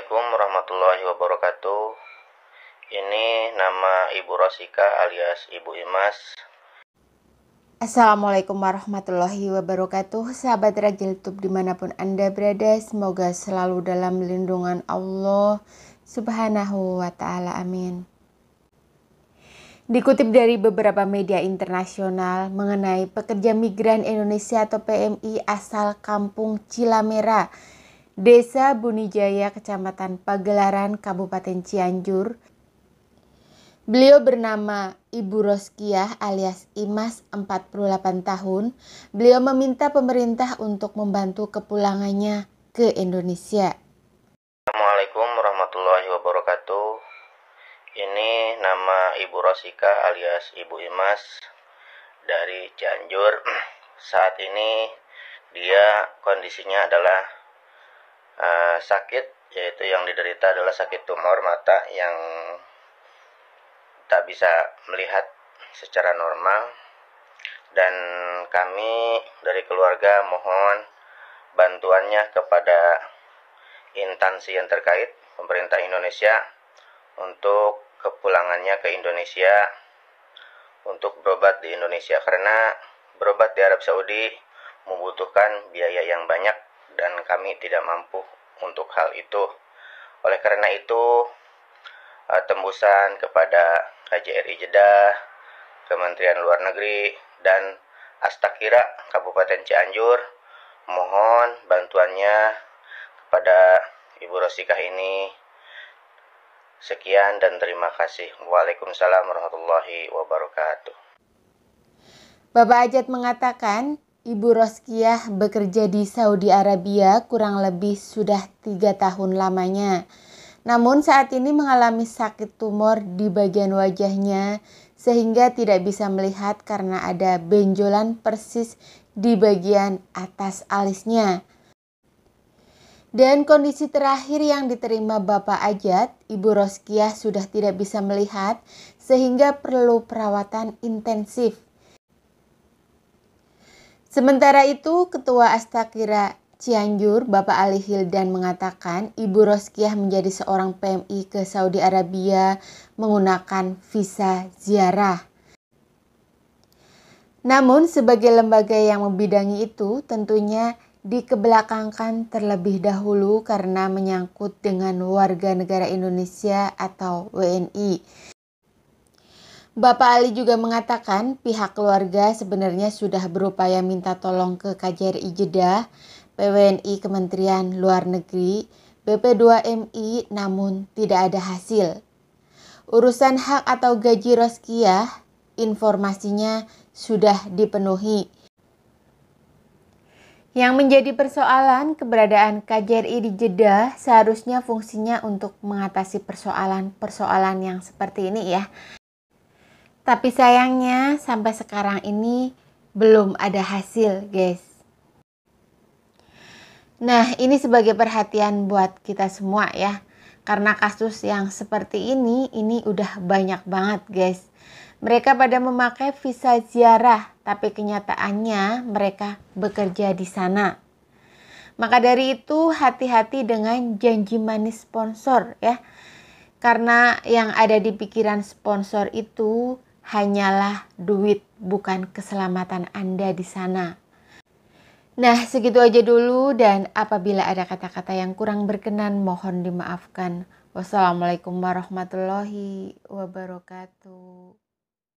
Assalamualaikum warahmatullahi wabarakatuh Ini nama Ibu Rosika alias Ibu Imas Assalamualaikum warahmatullahi wabarakatuh Sahabat Rajil Tub dimanapun Anda berada Semoga selalu dalam lindungan Allah Subhanahu wa ta'ala amin Dikutip dari beberapa media internasional mengenai pekerja migran Indonesia atau PMI asal kampung Cilamera Desa Bunijaya, Kecamatan Pagelaran, Kabupaten Cianjur. Beliau bernama Ibu Roskiah alias Imas 48 tahun. Beliau meminta pemerintah untuk membantu kepulangannya ke Indonesia. Assalamualaikum warahmatullahi wabarakatuh. Ini nama Ibu Rosika alias Ibu Imas dari Cianjur. Saat ini dia kondisinya adalah uh, sakit yaitu yang diderita adalah sakit tumor mata yang tak bisa melihat secara normal dan kami dari keluarga mohon bantuannya kepada instansi yang terkait pemerintah Indonesia untuk kepulangannya ke Indonesia untuk berobat di Indonesia karena berobat di Arab Saudi membutuhkan biaya yang banyak dan kami tidak mampu untuk hal itu. Oleh karena itu, eh, tembusan kepada KJRI Jeddah, Kementerian Luar Negeri, dan Astakira Kabupaten Cianjur mohon bantuannya kepada Ibu Rosikah ini. Sekian dan terima kasih. Waalaikumsalam warahmatullahi wabarakatuh. Bapak Ajat mengatakan, Ibu Roskiah bekerja di Saudi Arabia kurang lebih sudah tiga tahun lamanya. Namun saat ini mengalami sakit tumor di bagian wajahnya sehingga tidak bisa melihat karena ada benjolan persis di bagian atas alisnya. Dan kondisi terakhir yang diterima Bapak Ajat, Ibu Roskiah sudah tidak bisa melihat sehingga perlu perawatan intensif. Sementara itu, Ketua Astakira Cianjur, Bapak Ali Hildan mengatakan Ibu Roskiah menjadi seorang PMI ke Saudi Arabia menggunakan visa ziarah. Namun sebagai lembaga yang membidangi itu tentunya dikebelakangkan terlebih dahulu karena menyangkut dengan warga negara Indonesia atau WNI. Bapak Ali juga mengatakan pihak keluarga sebenarnya sudah berupaya minta tolong ke KJRI Jeddah, PWNI Kementerian Luar Negeri, BP2MI namun tidak ada hasil. Urusan hak atau gaji Roskiah informasinya sudah dipenuhi. Yang menjadi persoalan keberadaan KJRI di Jeddah seharusnya fungsinya untuk mengatasi persoalan-persoalan yang seperti ini ya. Tapi sayangnya sampai sekarang ini belum ada hasil, guys. Nah, ini sebagai perhatian buat kita semua ya. Karena kasus yang seperti ini, ini udah banyak banget guys. Mereka pada memakai visa ziarah, tapi kenyataannya mereka bekerja di sana. Maka dari itu hati-hati dengan janji manis sponsor ya. Karena yang ada di pikiran sponsor itu hanyalah duit, bukan keselamatan Anda di sana. Nah, segitu aja dulu dan apabila ada kata-kata yang kurang berkenan mohon dimaafkan. Wassalamualaikum warahmatullahi wabarakatuh.